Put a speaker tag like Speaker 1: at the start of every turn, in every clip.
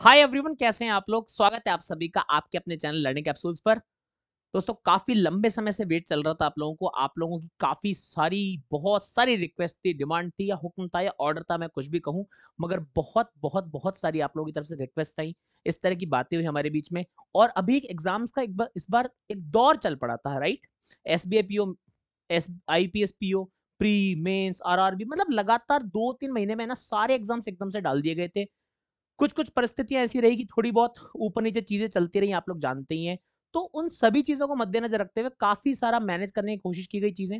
Speaker 1: hi everyone कैसे हैं आप लोग स्वागत है आप सभी का आपके अपने चैनल लर्निंग कैप्सूल्स पर दोस्तों काफी लंबे समय से वेट चल रहा था आप लोगों को आप लोगों की काफी सारी बहुत सारी रिक्वेस्ट थी डिमांड थी या हुक्म था या ऑर्डर था मैं कुछ भी कहूं मगर बहुत बहुत बहुत सारी आप लोगों की तरफ से रिक्वेस्ट आई इस तरह की बातें हुई हमारे बीच में और अभी एग्जाम्स का एक बार इस बार एक दौर चल पड़ा था right S B P O S I P S P O pre mains are मतलब लगातार दो तीन महीने में ना सारे एग्जाम्स एकदम से डाल दिए गए थे कुछ कुछ परिस्थितियां ऐसी रहेगी थोड़ी बहुत ऊपर नीचे चीजें चलती रही आप लोग जानते ही हैं तो उन सभी चीजों को मद्देनजर रखते हुए काफी सारा मैनेज करने की कोशिश की गई चीजें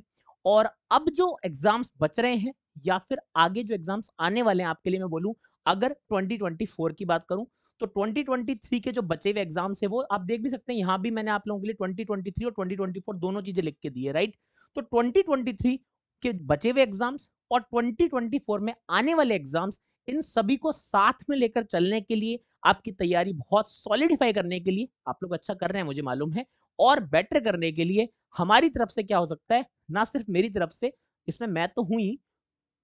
Speaker 1: और अब जो एग्जाम्स बच रहे हैं या फिर आगे जो एग्जाम्स आने वाले हैं आपके लिए मैं बोलूं अगर 2024 की बात करूं तो 2023 के जो बचे हुए एग्जाम्स है वो आप देख भी सकते हैं यहाँ भी मैंने आप लोगों के लिए 2023 और 2024 दोनों चीजें लिख के दी है राइट तो 2023 के बचे हुए एग्जाम्स और 2024 में आने वाले एग्जाम्स इन सभी को साथ में लेकर चलने के लिए आपकी तैयारी बहुत सॉलिडिफाई करने के लिए आप लोग अच्छा कर रहे हैं मुझे मालूम है और बेटर करने के लिए हमारी तरफ से क्या हो सकता है ना सिर्फ मेरी तरफ से इसमें मैं तो हूं ही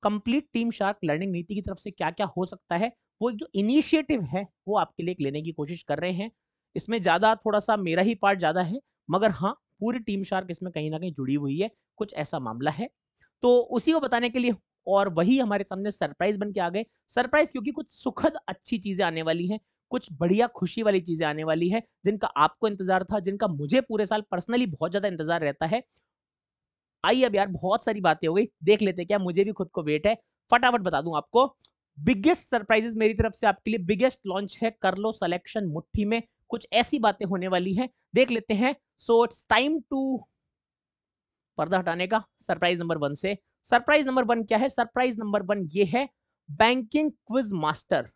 Speaker 1: complete team shark learning Niti की तरफ से क्या क्या हो सकता है वो जो इनिशिएटिव है वो आपके लिए लेने की कोशिश कर रहे हैं इसमें ज़्यादा थोड़ा सा मेरा ही पार्ट ज़्यादा है मगर हाँ पूरी टीम शार्क इसमें कहीं ना कहीं जुड़ी हुई है कुछ ऐसा मामला है तो उसी को बताने के लिए और वही हमारे सामने सरप्राइज बन के आ गए सरप्राइज क्योंकि कुछ सुखद अच्छी चीजें आने वाली हैं कुछ बढ़िया खुशी वाली चीजें आने वाली है जिनका आपको इंतजार था जिनका मुझे पूरे साल पर्सनली बहुत ज्यादा इंतजार रहता है आई अब यार बहुत सारी बातें हो गई देख लेते क्या मुझे भी खुद को वेट है फटाफट बता दूं आपको बिगेस्ट सरप्राइजेस मेरी तरफ से आपके लिए बिगेस्ट लॉन्च है कर लो सिलेक्शन मुट्ठी में कुछ ऐसी बातें होने वाली हैं देख लेते हैं सो इट्स टाइम टू पर्दा हटाने का सरप्राइज नंबर वन से सरप्राइज नंबर वन क्या है सरप्राइज नंबर वन ये है banking quiz master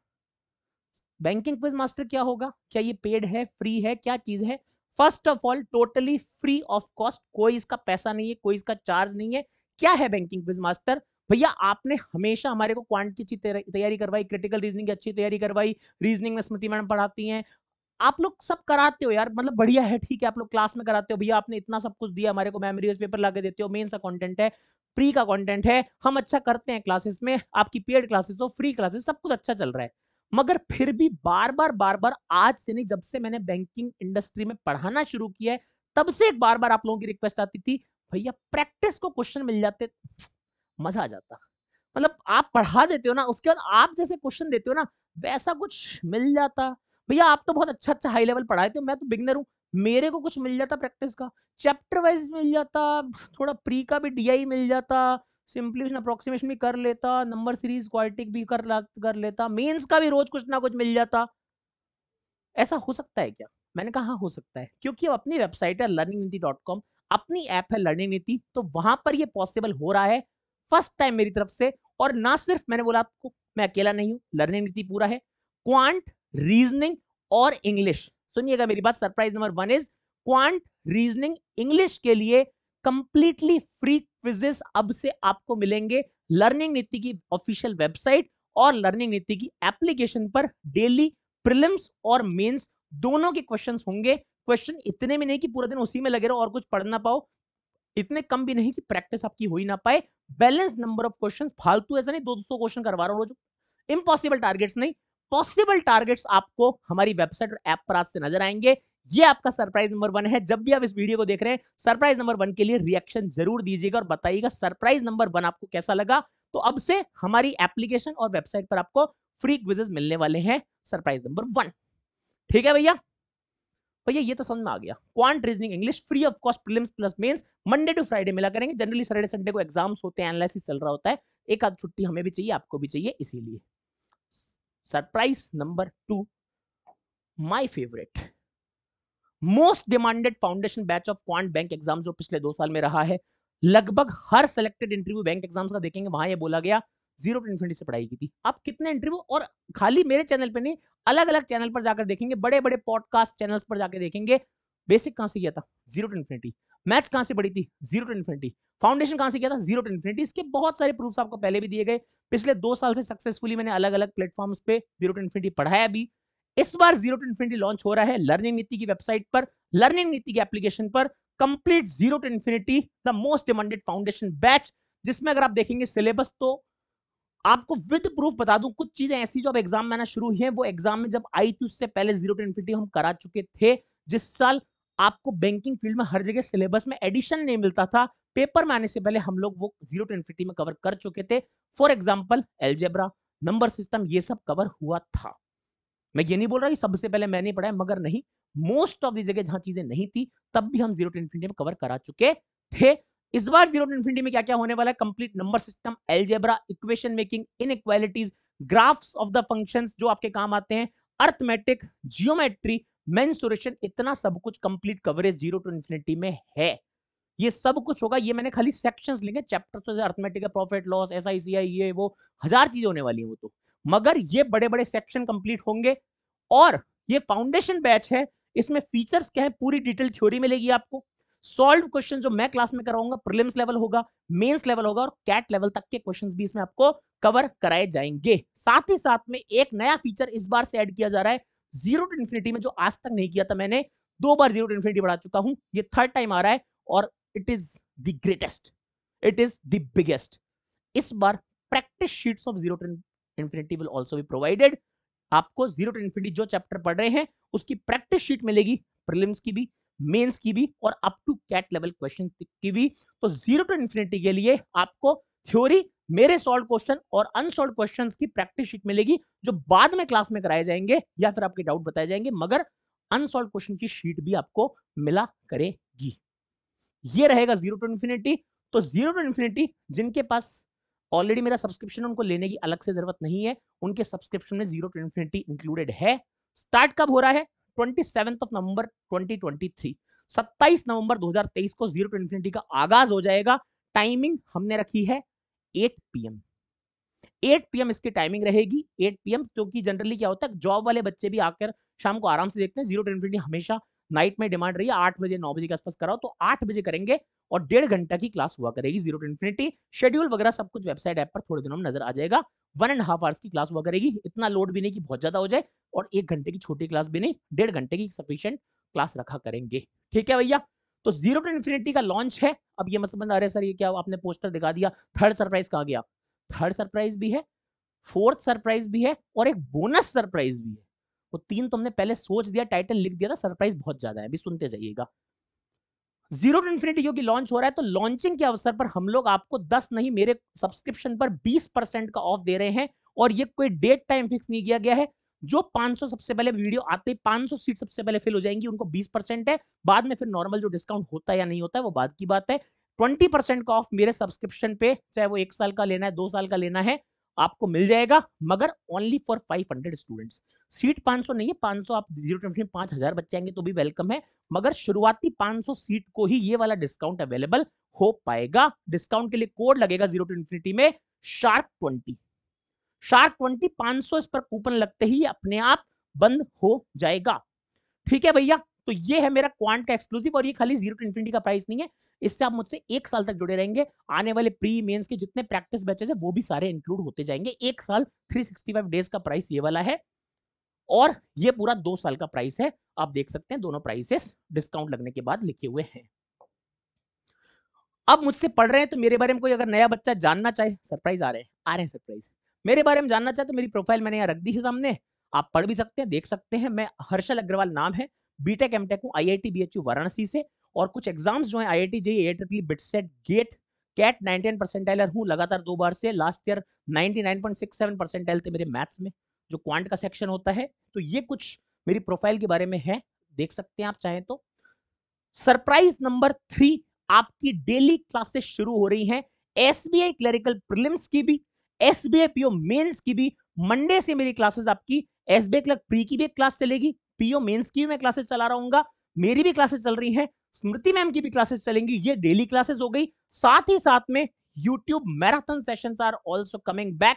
Speaker 1: banking quiz master क्या होगा क्या ये पेड है फ्री है क्या चीज है first of all totally free of cost कोई इसका पैसा नहीं है कोई इसका चार्ज नहीं है क्या है बैंकिंग क्विज मास्टर भैया आपने हमेशा हमारे को क्वांट की अच्छी तैयारी करवाई क्रिटिकल रीजनिंग की अच्छी तैयारी करवाई रीजनिंग में स्मृति मैडम पढ़ाती हैं आप लोग सब कराते हो यार मतलब बढ़िया है ठीक है आप लोग क्लास में कराते हो भैया आपने इतना सब कुछ दिया हमारे को मेमोरीज पेपर ला के देते हो मेन सा कंटेंट है फ्री का कंटेंट है हम अच्छा करते हैं क्लासेस में आपकी पेड क्लासेस हो फ्री क्लासेस सब कुछ अच्छा चल रहा है मगर फिर भी बार बार बार बार आज से नहीं जब से मैंने बैंकिंग इंडस्ट्री में पढ़ाना शुरू किया है तब से एक बार बार आप लोगों की रिक्वेस्ट आती थी भैया प्रैक्टिस को क्वेश्चन मिल जाते मजा आ जाता मतलब आप पढ़ा देते हो ना उसके बाद आप जैसे क्वेश्चन देते हो ना वैसा कुछ मिल जाता भैया आप तो बहुत अच्छा अच्छा हाई लेवल पढ़ाए थे मैं तो बिगनर हूँ मेरे को कुछ मिल जाता प्रैक्टिस का चैप्टर वाइज मिल जाता थोड़ा प्री का भी डी मिल जाता सिंप्लीफिकेशन अप्रोक्सीमेशन भी कर लेता नंबर सीरीज क्वालिटी भी कर कर लेता मेंस का भी रोज कुछ ना कुछ मिल जाता ऐसा हो सकता है क्या मैंने कहा हाँ हो सकता है क्योंकि अब अपनी वेबसाइट है लर्निंग नीति डॉट कॉम अपनी ऐप है लर्निंग नीति तो वहां पर ये पॉसिबल हो रहा है फर्स्ट टाइम मेरी तरफ से और ना सिर्फ मैंने बोला आपको मैं अकेला नहीं हूँ लर्निंग नीति पूरा है क्वांट रीजनिंग और इंग्लिश सुनिएगा मेरी बात surprise number one is quant reasoning English के लिए कंप्लीटली फ्री क्विजेस अब से आपको मिलेंगे लर्निंग नीति की ऑफिशियल वेबसाइट और लर्निंग नीति की एप्लीकेशन पर डेली प्रिलिम्स और मेंस दोनों के क्वेश्चंस होंगे क्वेश्चन इतने में नहीं कि पूरा दिन उसी में लगे रहो और कुछ पढ़ ना पाओ इतने कम भी नहीं कि प्रैक्टिस आपकी हो ही ना पाए बैलेंस नंबर ऑफ क्वेश्चन फालतू ऐसा नहीं दो दो क्वेश्चन करवा रहा हूँ रोज इम्पॉसिबल टारगेट्स नहीं पॉसिबल टारगेट्स आपको हमारी वेबसाइट और ऐप पर आज से नजर आएंगे ये आपका सरप्राइज नंबर वन है जब भी आप इस वीडियो को देख रहे हैं सरप्राइज नंबर वन के लिए रिएक्शन जरूर दीजिएगा और बताइएगा सरप्राइज नंबर वन आपको कैसा लगा तो अब से हमारी एप्लीकेशन और वेबसाइट पर आपको फ्री क्विजेस मिलने वाले हैं सरप्राइज नंबर वन ठीक है भैया भैया ये तो समझ में आ गया quant reasoning English free of cost prelims plus mains Monday to Friday मिला करेंगे जनरली सैटरडे संडे को एग्जाम्स होते हैं एनालिसिस चल रहा होता है एक आध छुट्टी हमें भी चाहिए आपको भी चाहिए इसीलिए surprise number two my favourite most demanded foundation batch of quant bank exam जो पिछले दो साल में रहा है लगभग हर सिलेक्टेड इंटरव्यू बैंक एग्जाम्स का देखेंगे वहां ये बोला गया जीरो से पढ़ाई की थी आप कितने इंटरव्यू और खाली मेरे चैनल पे नहीं अलग अलग चैनल पर जाकर देखेंगे बड़े बड़े पॉडकास्ट चैनल्स पर जाकर देखेंगे बेसिक कहां से किया था जीरो टू इन्फिनिटी मैथ्स कहां से पढ़ी थी जीरो टू इन्फिनिटी फाउंडेशन कहां से किया था जीरो टू इन्फिनिटी इसके बहुत सारे प्रूफ्स आपको पहले भी दिए गए पिछले दो साल से सक्सेसफुली मैंने अलग अलग प्लेटफॉर्म पे जीरो टू इन्फिनिटी पढ़ाया भी इस बार जीरो टू इन्फिनिटी लॉन्च हो रहा है लर्निंग नीति की वेबसाइट पर लर्निंग नीति के एप्लीकेशन पर complete zero to infinity the most demanded foundation batch जिसमें अगर आप देखेंगे सिलेबस तो आपको विद प्रूफ बता दूं कुछ चीजें ऐसी जो अब एग्जाम में आना शुरू हुई है वो एग्जाम में जब आई थी उससे पहले जीरो टू इन्फिनिटी हम करा चुके थे जिस साल आपको बैंकिंग फील्ड में हर जगह सिलेबस में एडिशन नहीं मिलता था पेपर में आने से पहले हम लोग वो जीरो टू इन्फिनिटी में कवर कर चुके थे for example algebra number system ये सब कवर हुआ था मैं ये नहीं बोल रहा कि सबसे पहले मैंने पढ़ा है मगर नहीं मोस्ट ऑफ दी जगह जहां चीजें नहीं थी तब भी हम जीरो टू इन्फिनिटी में कवर करा चुके थे इस बार जीरो टू इन्फिनिटी में क्या क्या होने वाला है complete number system algebra equation making inequalities graphs of the functions जो आपके काम आते हैं अर्थमेटिक जियोमेट्री मेंस्ट्रुएशन इतना सब कुछ complete coverage zero to infinity में है ये सब कुछ होगा ये मैंने खाली सेक्शंस लिखे चैप्टर तो अर्थमेटिक प्रॉफिट लॉस एस ये वो हजार चीजें होने वाली है वो तो मगर ये बड़े बड़े सेक्शन कंप्लीट होंगे और ये फाउंडेशन बैच है इसमें फीचर्स क्या है पूरी डिटेल थ्योरी मिलेगी आपको सॉल्व क्वेश्चन जो मैं क्लास में कराऊंगा प्रीलिम्स लेवल होगा मेंस लेवल होगा और कैट लेवल तक के क्वेश्चंस भी इसमें आपको कवर कराए जाएंगे साथ ही साथ में एक नया फीचर इस बार से ऐड किया जा रहा है जीरो टू इन्फिनिटी में जो आज तक नहीं किया था मैंने दो बार जीरो टू इन्फिनिटी बढ़ा चुका हूं ये थर्ड टाइम आ रहा है और it is the greatest it is the biggest इस बार practice sheets of zero to infinity will also भी प्रोवाइडेड आपको जीरो टू इन्फिनिटी जो चैप्टर पढ़ रहे हैं उसकी प्रैक्टिस शीट मिलेगी प्रिलिम्स की भी मेंस की भी और up to CAT level question की भी तो जीरो टू इन्फिनिटी के लिए आपको थ्योरी मेरे सॉल्व क्वेश्चन और अनसॉल्व क्वेश्चन की प्रैक्टिस शीट मिलेगी जो बाद में क्लास में कराए जाएंगे या फिर आपके डाउट बताए जाएंगे मगर अनसॉल्व क्वेश्चन की शीट भी आपको मिला करेगी ये रहेगा जीरो टू इन्फिनिटी तो जीरो टू इन्फिनिटी जिनके पास ऑलरेडी मेरा सब्सक्रिप्शन उनको लेने की अलग से जरूरत नहीं है उनके सब्सक्रिप्शन में जीरो टू इन्फिनिटी इंक्लूडेड है स्टार्ट कब हो रहा है twenty of November twenty 27 November 2023 को जीरो टू इन्फिनिटी का आगाज हो जाएगा टाइमिंग हमने रखी है एट पीएम 8 पीएम इसकी टाइमिंग रहेगी 8 पीएम क्योंकि जनरली क्या होता है जॉब वाले बच्चे भी आकर शाम को आराम से देखते हैं जीरो टू इन्फिनिटी हमेशा नाइट में डिमांड रही है आठ बजे नौ बजे के आसपास कराओ तो आठ बजे करेंगे और डेढ़ घंटा की क्लास हुआ करेगी जीरो टू इन्फिनिटी शेड्यूल वगैरह सब कुछ वेबसाइट ऐप पर थोड़े दिनों में नजर आ जाएगा वन एंड हाफ आवर्स की क्लास हुआ करेगी इतना लोड भी नहीं कि बहुत ज्यादा हो जाए और एक घंटे की छोटी क्लास भी नहीं डेढ़ घंटे की सफिशियंट क्लास रखा करेंगे ठीक है भैया तो जीरो टू इन्फिनिटी का लॉन्च है अब ये मत समझ आ रहा है सर ये क्या आपने पोस्टर दिखा दिया थर्ड सरप्राइज कहा गया थर्ड सरप्राइज भी है फोर्थ सरप्राइज भी है और एक बोनस सरप्राइज भी है वो तीन तुमने तो पहले सोच दिया टाइटल लिख दिया था सरप्राइज बहुत ज्यादा है अभी सुनते जाइएगा जीरो टू इन्फिनिटी क्योंकि लॉन्च हो रहा है तो लॉन्चिंग के अवसर पर हम लोग आपको दस नहीं मेरे सब्सक्रिप्शन पर बीस परसेंट का ऑफ दे रहे हैं और ये कोई डेट टाइम फिक्स नहीं किया गया है जो 500 सबसे पहले वीडियो आते ही 500 सीट सबसे पहले फिल हो जाएंगी उनको 20 परसेंट है बाद में फिर नॉर्मल जो डिस्काउंट होता है या नहीं होता है वो बाद की बात है 20 परसेंट का ऑफ मेरे सब्सक्रिप्शन पे चाहे वो एक साल का लेना है दो साल का लेना है आपको मिल जाएगा मगर ओनली फॉर 500 स्टूडेंट्स सीट 500 नहीं है 500 आप जीरो टू पांच हजार बच्चे आएंगे तो भी वेलकम है मगर शुरुआती 500 सीट को ही ये वाला डिस्काउंट अवेलेबल हो पाएगा डिस्काउंट के लिए कोड लगेगा जीरो टू इन्फिनिटी में शार्प ट्वेंटी शार्क ट्वेंटी पांच सौ इस पर कूपन लगते ही अपने आप बंद हो जाएगा ठीक है भैया तो ये है मेरा क्वांट का एक्सक्लूसिव और ये खाली जीरो टू इन्फिनिटी का प्राइस नहीं है इससे आप मुझसे एक साल तक जुड़े रहेंगे आने वाले प्री मेंस के जितने प्रैक्टिस बैचेस है वो भी सारे इंक्लूड होते जाएंगे एक साल फाइव डेज का प्राइस ये वाला है और ये पूरा दो साल का प्राइस है आप देख सकते हैं दोनों प्राइसेस डिस्काउंट लगने के बाद लिखे हुए हैं अब मुझसे पढ़ रहे हैं तो मेरे बारे में कोई अगर नया बच्चा जानना चाहे सरप्राइज आ रहे हैं आ रहे हैं सरप्राइज मेरे बारे में जानना चाहते तो मेरी प्रोफाइल मैंने यहाँ रख दी है सामने आप पढ़ भी सकते हैं देख सकते हैं मैं हर्षल अग्रवाल नाम है बीटेक एमटेक हूँ आईआईटी बीएचयू वाराणसी से और कुछ एग्जाम्स जो है I I T J A BITSAT GATE CAT nineteen percentiler हूँ लगातार दो बार से लास्ट ईयर 99.67 परसेंटाइल थे मेरे मैथ्स में जो क्वांट का सेक्शन होता है तो ये कुछ मेरी प्रोफाइल के बारे में है देख सकते हैं आप चाहें तो सरप्राइज नंबर थ्री आपकी डेली क्लासेस शुरू हो रही हैं एसबीआई क्लरिकल प्रिलिम्स की भी एस बी पीओ मेन्स की भी मंडे से मेरी क्लासेस आपकी एस बी प्री की भी एक क्लास चलेगी पीओ मेन्स की भी मैं क्लासेस चला रहा हूँ मेरी भी क्लासेस चल रही हैं स्मृति मैम की भी क्लासेस चलेंगी ये डेली क्लासेस हो गई साथ ही साथ में YouTube marathon session are also coming back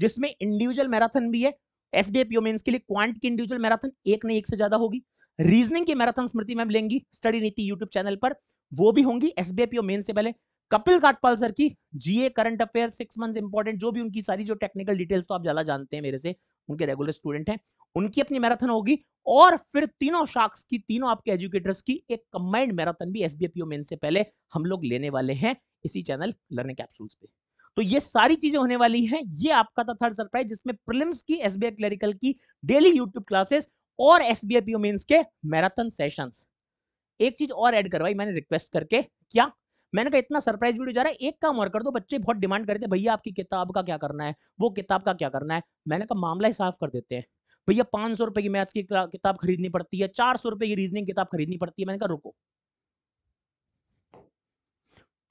Speaker 1: जिसमें इंडिविजुअल मैराथन भी है एस बी के लिए क्वांट की इंडिविजुअल मैराथन एक नहीं एक से ज्यादा होगी रीजनिंग की मैराथन स्मृति मैम लेंगी स्टडी नीति यूट्यूब चैनल पर वो भी होंगी एस बी एपीओ मेन से पहले कपिल काटपाल सर की GA current affair six month important जो भी उनकी सारी जो टेक्निकल डिटेल्स तो आप ज्यादा जानते हैं मेरे से उनके रेगुलर स्टूडेंट हैं उनकी अपनी मैराथन होगी और फिर तीनों शाख्स की तीनों आपके एजुकेटर्स की एक कंबाइंड मैराथन भी एस बी से पहले हम लोग लेने वाले हैं इसी चैनल लर्निंग कैप्सूल्स पे तो ये सारी चीजें होने वाली हैं ये आपका था थर्ड सरप्राइज जिसमें प्रिलिम्स की एस क्लरिकल की डेली यूट्यूब क्लासेस और एस बी मेंस के मैराथन सेशंस एक चीज और ऐड करवाई मैंने रिक्वेस्ट करके क्या मैंने कहा इतना सरप्राइज वीडियो जा रहा है एक काम और कर दो बच्चे बहुत डिमांड करते भैया आपकी किताब का क्या करना है वो किताब का क्या करना है मैंने कहा मामला ही साफ कर देते हैं भैया पांच सौ रुपए की मैथ्स की किताब खरीदनी पड़ती है चार सौ रुपये की रीजनिंग किताब खरीदनी पड़ती है मैंने कहा रुको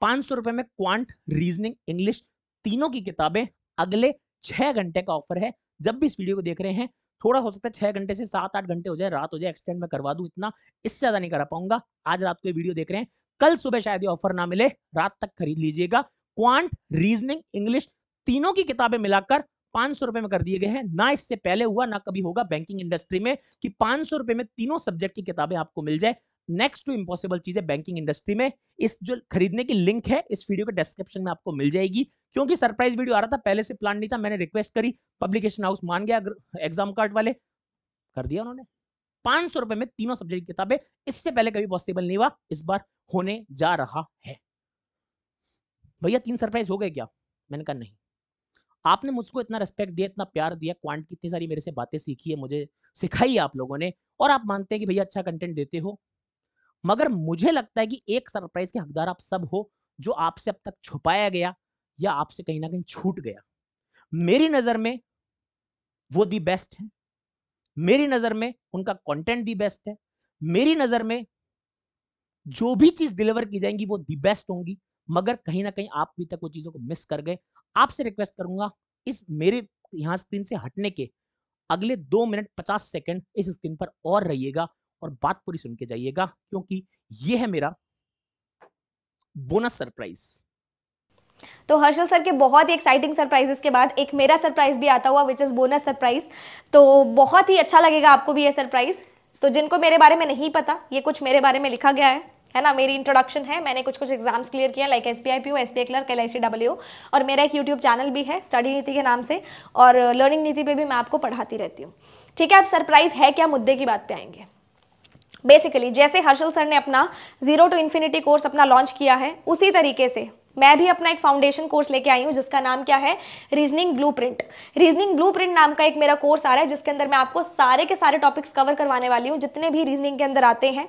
Speaker 1: पांच सौ रुपये में क्वांट रीजनिंग इंग्लिश तीनों की किताबें अगले छह घंटे का ऑफर है जब भी इस वीडियो को देख रहे हैं थोड़ा हो सकता है छह घंटे से सात आठ घंटे हो जाए रात हो जाए एक्सटेंड में करवा दू इतना इससे ज़्यादा नहीं करा पाऊंगा आज रात को ये वीडियो देख रहे हैं कल सुबह शायद ये ऑफर ना मिले रात तक खरीद लीजिएगा क्वांट रीजनिंग इंग्लिश तीनों की किताबें मिलाकर पांच सौ रुपए में कर दिए गए हैं ना इससे पहले हुआ ना कभी होगा बैंकिंग इंडस्ट्री में कि पांच सौ रुपए में तीनों सब्जेक्ट की किताबें आपको मिल जाए नेक्स्ट टू इम्पॉसिबल चीज है बैंकिंग इंडस्ट्री में इस जो खरीदने की लिंक है इस वीडियो के डिस्क्रिप्शन में आपको मिल जाएगी क्योंकि सरप्राइज वीडियो आ रहा था पहले से प्लान नहीं था मैंने रिक्वेस्ट करी पब्लिकेशन हाउस मान गया एग्जाम कार्ड वाले कर दिया उन्होंने पांच सौ रुपए में तीनों सब्जेक्ट की किताबें इससे पहले कभी पॉसिबल नहीं हुआ इस बार होने जा रहा है भैया तीन सरप्राइज हो गए क्या मैंने कहा नहीं आपने मुझको इतना रेस्पेक्ट दिया इतना प्यार दिया क्वांट की इतनी सारी मेरे से बातें सीखी है मुझे सिखाई आप लोगों ने और आप मानते हैं कि भैया अच्छा कंटेंट देते हो मगर मुझे लगता है कि एक सरप्राइज के हकदार आप सब हो जो आपसे अब तक छुपाया गया या आपसे कहीं ना कहीं छूट गया मेरी नज़र में वो दी बेस्ट है मेरी नज़र में उनका कंटेंट दी बेस्ट है मेरी नज़र में जो भी चीज़ डिलीवर की जाएंगी वो दी बेस्ट होंगी मगर कहीं ना कहीं आप भी तक वो चीज़ों को मिस कर गए आपसे रिक्वेस्ट करूंगा इस मेरे यहां स्क्रीन से हटने के अगले दो मिनट पचास सेकेंड इस स्क्रीन पर और रहिएगा और बात पूरी सुन के जाइएगा क्योंकि ये है मेरा बोनस सरप्राइज
Speaker 2: तो हर्षल सर के बहुत ही एक्साइटिंग सरप्राइजेस के बाद एक मेरा सरप्राइज भी आता हुआ विच इज़ बोनस सरप्राइज तो बहुत ही अच्छा लगेगा आपको भी ये सरप्राइज़ तो जिनको मेरे बारे में नहीं पता ये कुछ मेरे बारे में लिखा गया है है ना मेरी इंट्रोडक्शन है मैंने कुछ कुछ एग्जाम्स क्लियर किया like S B I P O S B clerk L I C W और मेरा एक यूट्यूब चैनल भी है स्टडी नीति के नाम से और लर्निंग नीति पे भी मैं आपको पढ़ाती रहती हूँ ठीक है अब सरप्राइज है क्या मुद्दे की बात पे आएंगे बेसिकली जैसे हर्षल सर ने अपना जीरो टू इन्फिनिटी कोर्स अपना लॉन्च किया है उसी तरीके से मैं भी अपना एक फाउंडेशन कोर्स लेके आई हूँ जिसका नाम क्या है रीजनिंग ब्लूप्रिंट रीजनिंग ब्लूप्रिंट नाम का एक मेरा कोर्स आ रहा है जिसके अंदर मैं आपको सारे के सारे टॉपिक्स कवर करवाने वाली हूँ जितने भी रीजनिंग के अंदर आते हैं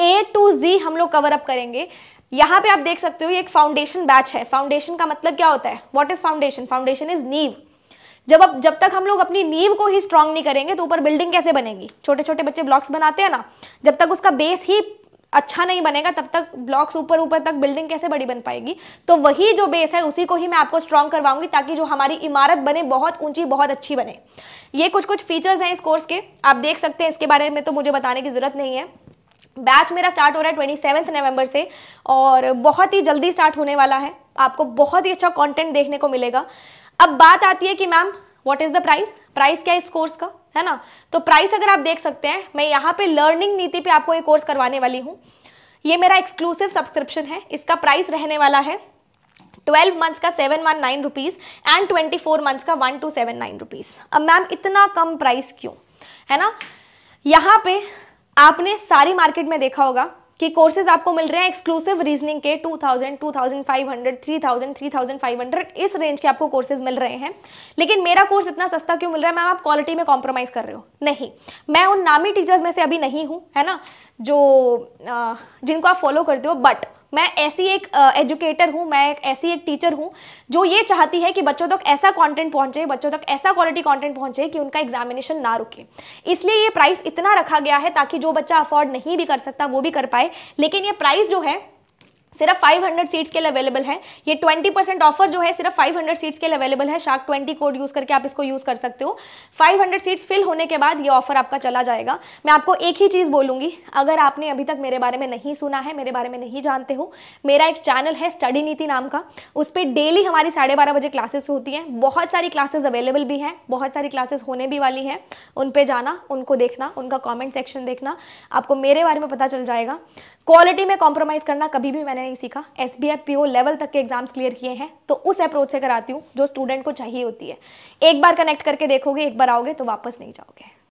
Speaker 2: ए टू जी हम लोग कवर अप करेंगे यहाँ पे आप देख सकते हो ये एक फाउंडेशन बैच है फाउंडेशन का मतलब क्या होता है what is foundation foundation is नीव जब अब जब तक हम लोग अपनी नींव को ही स्ट्रांग नहीं करेंगे तो ऊपर बिल्डिंग कैसे बनेगी छोटे छोटे बच्चे ब्लॉक्स बनाते हैं ना जब तक उसका बेस ही अच्छा नहीं बनेगा तब तक ब्लॉक्स ऊपर ऊपर तक बिल्डिंग कैसे बड़ी बन पाएगी तो वही जो बेस है उसी को ही मैं आपको स्ट्रॉन्ग करवाऊंगी ताकि जो हमारी इमारत बने बहुत ऊंची बहुत अच्छी बने ये कुछ कुछ फीचर्स हैं इस कोर्स के आप देख सकते हैं इसके बारे में तो मुझे बताने की ज़रूरत नहीं है बैच मेरा स्टार्ट हो रहा है ट्वेंटी सेवन्थ से और बहुत ही जल्दी स्टार्ट होने वाला है आपको बहुत ही अच्छा कॉन्टेंट देखने को मिलेगा अब बात आती है कि ma'am what is the price price क्या है इस कोर्स का है ना तो प्राइस अगर आप देख सकते हैं मैं यहाँ पे लर्निंग नीति पे आपको ये कोर्स करवाने वाली हूँ ये मेरा एक्सक्लूसिव सब्सक्रिप्शन है इसका प्राइस रहने वाला है ट्वेल्व मंथ्स का seven one nine rupees and twenty four months का one two seven nine rupees अब मैम इतना कम प्राइस क्यों है ना यहाँ पे आपने सारी मार्केट में देखा होगा कि कोर्सेज आपको मिल रहे हैं एक्सक्लूसिव रीजनिंग के 2000, 2500, 3000, 3500 इस रेंज के आपको कोर्सेज मिल रहे हैं लेकिन मेरा कोर्स इतना सस्ता क्यों मिल रहा है मैम आप क्वालिटी में कॉम्प्रोमाइज़ कर रहे हो नहीं मैं उन नामी टीचर्स में से अभी नहीं हूँ है ना जो जिनको आप फॉलो करते हो बट मैं ऐसी एक एजुकेटर हूँ मैं एक ऐसी एक टीचर हूँ जो ये चाहती है कि बच्चों तक ऐसा कंटेंट पहुँचे बच्चों तक ऐसा क्वालिटी कंटेंट पहुँचे कि उनका एग्जामिनेशन ना रुके इसलिए ये प्राइस इतना रखा गया है ताकि जो बच्चा अफोर्ड नहीं भी कर सकता वो भी कर पाए लेकिन ये प्राइस जो है सिर्फ 500 सीट्स के लिए अवेलेबल है ये 20 परसेंट ऑफर जो है सिर्फ 500 सीट्स के लिए अवेलेबल है शार्क 20 कोड यूज़ करके आप इसको यूज़ कर सकते हो 500 सीट्स फिल होने के बाद ये ऑफर आपका चला जाएगा मैं आपको एक ही चीज़ बोलूंगी अगर आपने अभी तक मेरे बारे में नहीं सुना है मेरे बारे में नहीं जानते हो मेरा एक चैनल है स्टडी नीति नाम का उस पर डेली हमारी साढ़े बजे क्लासेस होती हैं बहुत सारी क्लासेस अवेलेबल भी हैं बहुत सारी क्लासेस होने भी वाली हैं उन पर जाना उनको देखना उनका कॉमेंट सेक्शन देखना आपको मेरे बारे में पता चल जाएगा क्वालिटी में कॉम्प्रोमाइज़ करना कभी भी मैंने नहीं सीखा S B P O level तक के एग्जाम्स क्लियर किए हैं तो उस अप्रोच से कराती हूँ जो स्टूडेंट को चाहिए होती है एक बार कनेक्ट करके देखोगे एक बार आओगे तो वापस नहीं जाओगे